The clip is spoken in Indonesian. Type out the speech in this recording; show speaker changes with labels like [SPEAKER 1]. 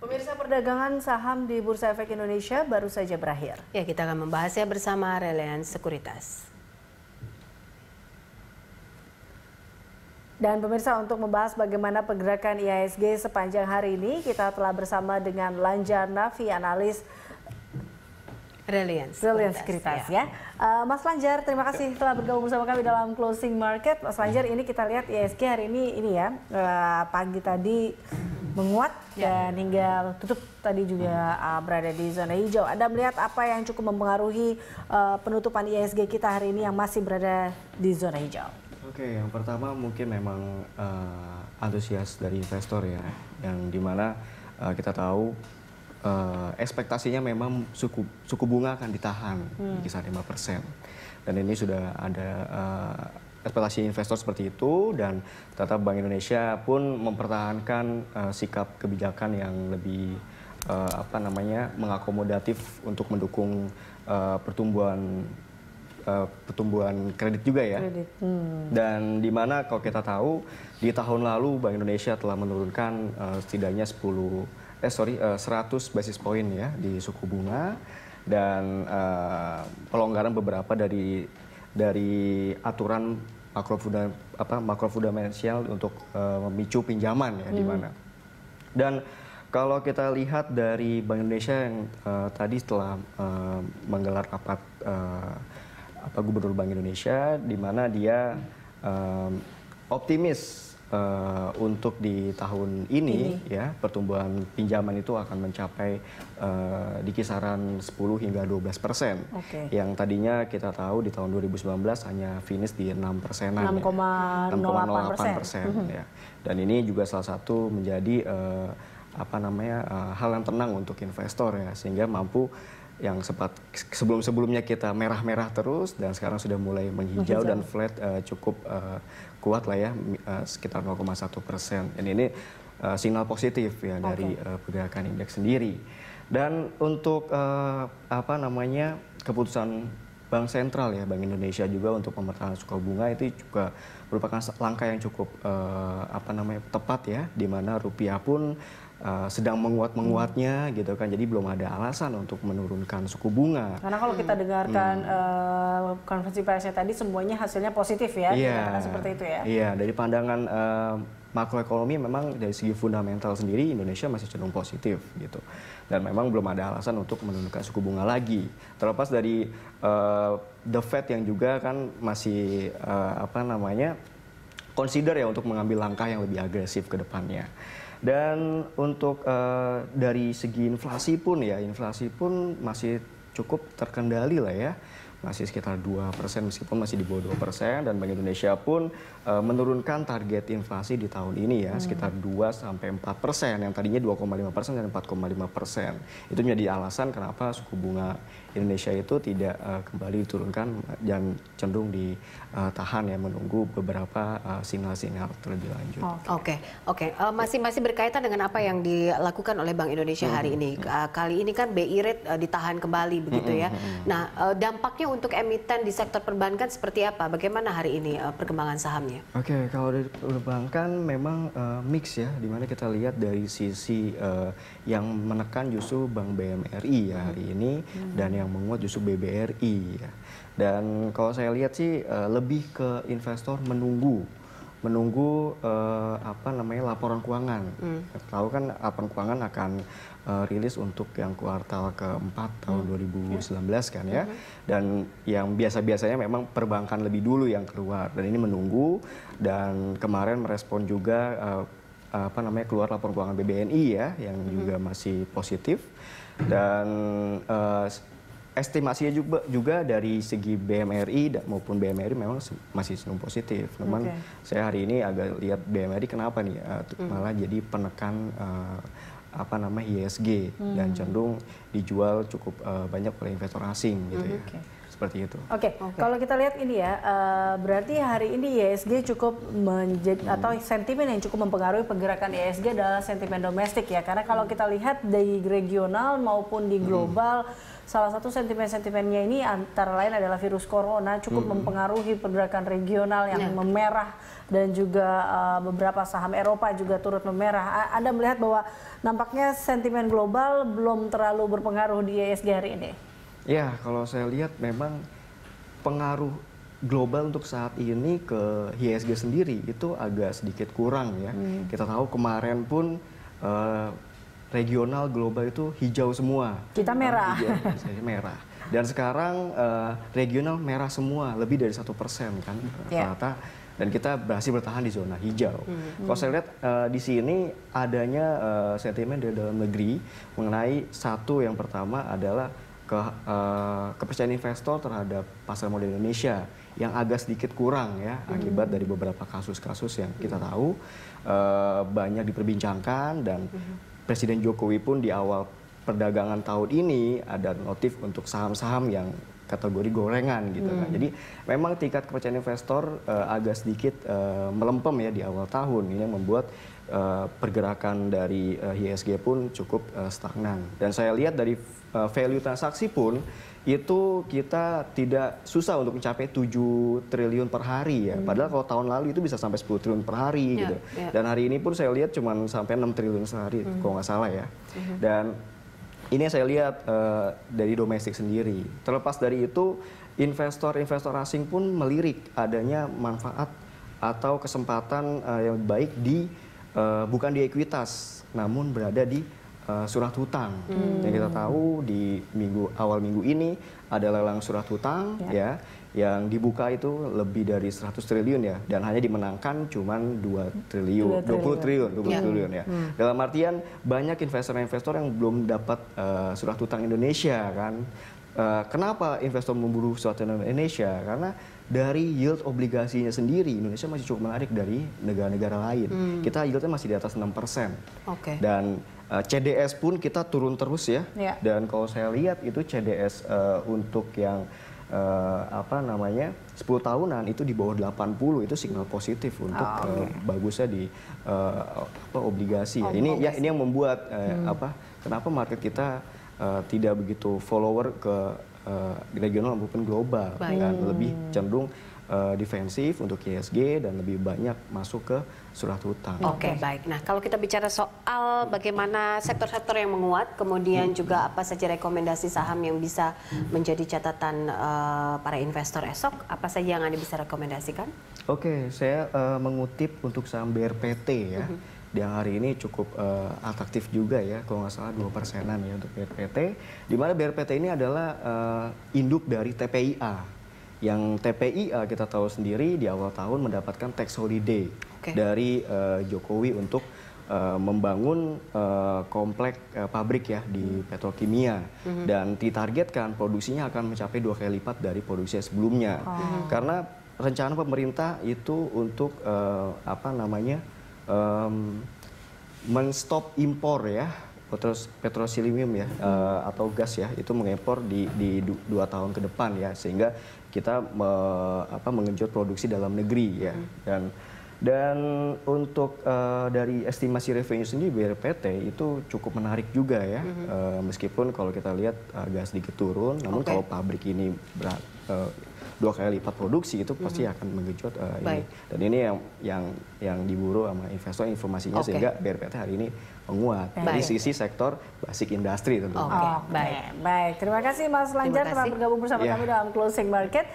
[SPEAKER 1] Pemirsa perdagangan saham di Bursa Efek Indonesia baru saja berakhir. Ya, kita akan membahasnya bersama Reliance Sekuritas. Dan pemirsa untuk membahas bagaimana pergerakan IISG sepanjang hari ini, kita telah bersama dengan Lanjar Nafi, analis Brilliant Reliance Sekuritas ya. ya. Uh, Mas Lanjar, terima kasih telah bergabung bersama kami dalam closing market. Mas Lanjar, ini kita lihat ISG e hari ini ini ya uh, pagi tadi menguat ya. dan hingga tutup tadi juga uh, berada di zona hijau. Anda melihat apa yang cukup mempengaruhi uh, penutupan ISG e kita hari ini yang masih berada di zona hijau? Oke,
[SPEAKER 2] yang pertama mungkin memang uh, antusias dari investor ya, yang dimana uh, kita tahu uh, ekspektasinya memang suku suku bunga akan ditahan hmm. di kisaran 5 persen. Dan ini sudah ada uh, ekspektasi investor seperti itu dan tetap Bank Indonesia pun mempertahankan uh, sikap kebijakan yang lebih uh, apa namanya mengakomodatif untuk mendukung uh, pertumbuhan uh, pertumbuhan kredit juga ya. Kredit. Hmm. Dan di mana kalau kita tahu di tahun lalu Bank Indonesia telah menurunkan uh, setidaknya 10 eh sorry uh, eh, 100 basis poin ya di suku bunga dan uh, pelonggaran beberapa dari dari aturan makro apa makro untuk uh, memicu pinjaman ya hmm. di mana. Dan kalau kita lihat dari Bank Indonesia yang uh, tadi setelah uh, menggelar rapat uh, apa Gubernur Bank Indonesia di mana dia eh, optimis uh, untuk di tahun ini, ini ya pertumbuhan pinjaman itu akan mencapai uh, di kisaran 10 hingga 12 persen. Okay. Yang tadinya kita tahu di tahun 2019 hanya finish di 6 persenan. 6,08
[SPEAKER 1] ya. persen. Mm-hmm. ya.
[SPEAKER 2] Dan ini juga salah satu menjadi uh, apa namanya uh, hal yang tenang untuk investor ya sehingga mampu yang sempat sebelum-sebelumnya kita merah-merah terus dan sekarang sudah mulai menghijau, menghijau. dan flat uh, cukup uh, kuat lah ya uh, sekitar 0,1 persen. Dan ini uh, sinyal positif ya okay. dari uh, pergerakan indeks sendiri. Dan untuk uh, apa namanya keputusan Bank Sentral ya Bank Indonesia juga untuk pemerintahan suku bunga itu juga merupakan langkah yang cukup uh, apa namanya tepat ya di mana rupiah pun Eh, sedang menguat-menguatnya hmm. gitu kan. Jadi belum ada alasan untuk menurunkan suku bunga.
[SPEAKER 1] Karena kalau kita hmm. dengarkan hmm. uh, konferensi persnya tadi semuanya hasilnya positif ya. Iya. Seperti itu ya. Iya,
[SPEAKER 2] dari pandangan uh, makroekonomi memang dari segi fundamental sendiri Indonesia masih cenderung positif gitu dan memang belum ada alasan untuk menurunkan suku bunga lagi terlepas dari uh, the Fed yang juga kan masih uh, apa namanya consider ya untuk mengambil langkah yang lebih agresif ke depannya. Dan untuk uh, dari segi inflasi pun ya, inflasi pun masih cukup terkendali lah ya masih sekitar 2% meskipun masih di bawah 2% dan Bank Indonesia pun e, menurunkan target inflasi di tahun ini ya hmm. sekitar 2 sampai 4% yang tadinya 2,5% dan 4,5%. Itu menjadi alasan kenapa suku bunga Indonesia itu tidak uh, kembali diturunkan dan cenderung ditahan ya menunggu beberapa eh, sinyal-sinyal uh, terlebih lanjut.
[SPEAKER 1] Oke, oke. Eh, masih masih berkaitan dengan apa yang dilakukan oleh Bank Indonesia -hmm. hari ini. Uh, kali ini kan BI rate uh, ditahan kembali begitu -hmm. ya. Hmm, nah, uh, dampaknya untuk emiten di sektor perbankan seperti apa? Bagaimana hari ini uh, perkembangan sahamnya?
[SPEAKER 2] Oke, okay, kalau dari perbankan memang uh, mix ya, dimana kita lihat dari sisi uh, yang menekan justru Bank BMRI ya hari ini -hmm. dan yang yang menguat justru BBRI ya. Dan kalau saya lihat sih eh, lebih ke investor menunggu menunggu uh, apa namanya laporan keuangan. Hmm. Tahu kan laporan keuangan akan uh, rilis untuk yang kuartal keempat tahun 2019 hmm. yeah. kan ya. Hmm. Dan yang biasa-biasanya memang perbankan lebih dulu yang keluar dan ini menunggu dan kemarin merespon juga uh, apa namanya keluar laporan keuangan BBNI ya yang hmm. juga masih positif dan uh, estimasinya juga juga dari segi BMRI dan maupun BMRI memang masih cenderung positif. Namun okay. saya hari ini agak lihat BMRI kenapa nih uh, hmm. malah jadi penekan uh, apa nama ISG hmm. dan cenderung dijual cukup uh, banyak oleh investor asing gitu ya. hmm, ya. Okay seperti itu.
[SPEAKER 1] Oke, okay. okay. kalau kita lihat ini ya, eh, berarti hari ini ISG e cukup menjadi hmm. atau sentimen yang cukup mempengaruhi pergerakan ISG e adalah sentimen domestik ya, karena kalau kita lihat di regional maupun di global. Hmm salah satu sentimen-sentimennya ini antara lain adalah virus corona cukup hmm. mempengaruhi pergerakan regional yang ya. memerah dan juga uh, beberapa saham Eropa juga turut memerah. A Anda melihat bahwa nampaknya sentimen global belum terlalu berpengaruh di ISG e hari ini?
[SPEAKER 2] Ya, kalau saya lihat memang pengaruh global untuk saat ini ke ISG sendiri itu agak sedikit kurang ya. Hmm. Kita tahu kemarin pun uh, regional global itu hijau semua.
[SPEAKER 1] Kita merah. Hijau,
[SPEAKER 2] saya merah. Dan sekarang uh, regional merah semua, lebih dari satu persen kan ya. rata-rata. Dan kita berhasil bertahan di zona hijau. Hmm. hmm. Kalau saya lihat uh, di sini adanya uh, sentimen dari dalam negeri mengenai satu yang pertama adalah ke uh, kepercayaan investor terhadap pasar modal Indonesia yang agak sedikit kurang ya hmm. akibat dari beberapa kasus-kasus yang kita tahu uh, banyak diperbincangkan dan hmm. Presiden Jokowi pun di awal perdagangan tahun ini ada notif untuk saham-saham yang kategori gorengan gitu kan. hmm. kan. Jadi memang tingkat kepercayaan investor uh, agak sedikit uh, melempem ya di awal tahun ini yang membuat uh, pergerakan dari uh, ISG pun cukup uh, stagnan. Dan saya lihat dari uh, value transaksi pun itu kita tidak susah untuk mencapai 7 triliun per hari ya. Hmm. Padahal kalau tahun lalu itu bisa sampai 10 triliun per hari yeah, gitu. Yeah. Dan hari ini pun saya lihat cuma sampai 6 triliun sehari hmm. kalau nggak salah ya. Hmm. Dan ini yang saya lihat uh, dari domestik sendiri. Terlepas dari itu investor-investor asing pun melirik adanya manfaat atau kesempatan uh, yang baik di uh, bukan di ekuitas namun berada di uh, surat hutang. Hmm. Yang kita tahu di minggu awal minggu ini ada lelang surat hutang ya. ya yang dibuka itu lebih dari 100 triliun ya dan hanya dimenangkan cuman 2 triliun, 2 triliun. 20 triliun, 20 ya. triliun ya. Hmm. Dalam artian banyak investor-investor yang belum dapat uh, surat hutang Indonesia kan. Uh, kenapa investor memburu surat hutang Indonesia? Karena dari yield obligasinya sendiri Indonesia masih cukup menarik dari negara-negara lain. Hmm. Kita yieldnya masih di atas 6%. Okay. Dan uh, eh, CDS pun kita turun terus ya. Yeah. Dan kalau saya lihat itu CDS uh, eh, untuk yang uh, apa namanya 10 tahunan itu di bawah 80 itu signal positif untuk oh, ah, okay. uh, bagusnya di uh, apa obligasi ya. Oh, ini ya ini yang membuat uh, hmm. apa kenapa market kita uh, tidak begitu follower ke uh, regional maupun global dengan kan lebih cenderung uh, defensif untuk ISG dan lebih banyak masuk ke surat hutang. Oke, okay,
[SPEAKER 1] baik. Nah, kalau kita bicara soal bagaimana sektor-sektor yang menguat, kemudian hmm. juga apa saja rekomendasi saham yang bisa menjadi catatan uh, para investor esok, apa saja yang Anda bisa rekomendasikan?
[SPEAKER 2] Oke, okay, saya uh, mengutip untuk saham BRPT ya. Hmm di hari ini cukup uh, atraktif juga ya, kalau nggak salah dua persenan ya untuk BRPT. Di mana BRPT ini adalah uh, induk dari TPIA. Yang TPIA kita tahu sendiri di awal tahun mendapatkan tax holiday okay. dari uh, Jokowi untuk uh, membangun uh, komplek uh, pabrik ya di hmm. petrokimia mm-hmm. dan ditargetkan produksinya akan mencapai dua kali lipat dari produksi sebelumnya. Oh. Karena rencana pemerintah itu untuk uh, apa namanya? um, menstop impor ya petros petrosilimium ya uh, atau gas ya itu mengimpor di, di dua tahun ke depan ya sehingga kita me, apa, mengejut produksi dalam negeri ya hmm. dan dan untuk uh, dari estimasi revenue sendiri BRPT itu cukup menarik juga ya hmm. uh, meskipun kalau kita lihat gas sedikit turun namun okay. kalau pabrik ini berat, uh, dua kali lipat produksi itu pasti hmm. akan mengejut uh, ini. Baik. Dan ini yang yang yang diburu sama investor informasinya okay. sehingga BRPT hari ini menguat baik. dari sisi sektor basic industri tentunya. Oke,
[SPEAKER 1] okay. baik. Baik, terima kasih Mas Lanjar telah bergabung bersama yeah. kami dalam Closing Market.